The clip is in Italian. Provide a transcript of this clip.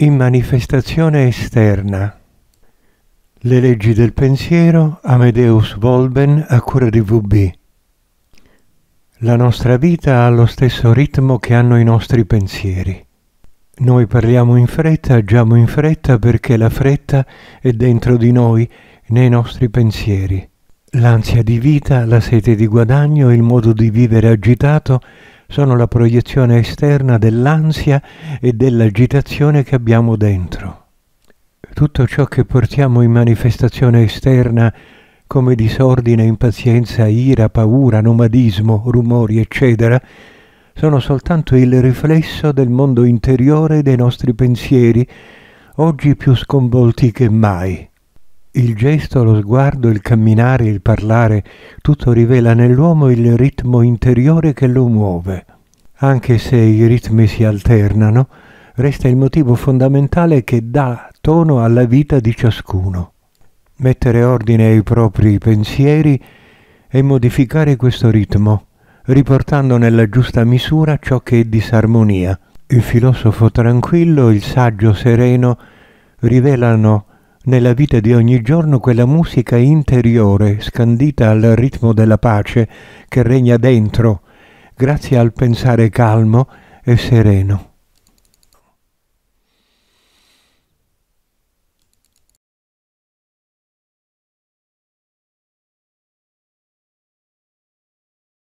in manifestazione esterna. Le leggi del pensiero, Amedeus Volben a cura di VB. La nostra vita ha lo stesso ritmo che hanno i nostri pensieri. Noi parliamo in fretta, agiamo in fretta perché la fretta è dentro di noi, nei nostri pensieri. L'ansia di vita, la sete di guadagno, il modo di vivere agitato sono la proiezione esterna dell'ansia e dell'agitazione che abbiamo dentro. Tutto ciò che portiamo in manifestazione esterna come disordine, impazienza, ira, paura, nomadismo, rumori, eccetera, sono soltanto il riflesso del mondo interiore dei nostri pensieri, oggi più sconvolti che mai. Il gesto, lo sguardo, il camminare, il parlare, tutto rivela nell'uomo il ritmo interiore che lo muove. Anche se i ritmi si alternano, resta il motivo fondamentale che dà tono alla vita di ciascuno. Mettere ordine ai propri pensieri e modificare questo ritmo, riportando nella giusta misura ciò che è disarmonia. Il filosofo tranquillo, il saggio sereno rivelano nella vita di ogni giorno quella musica interiore, scandita al ritmo della pace, che regna dentro, grazie al pensare calmo e sereno.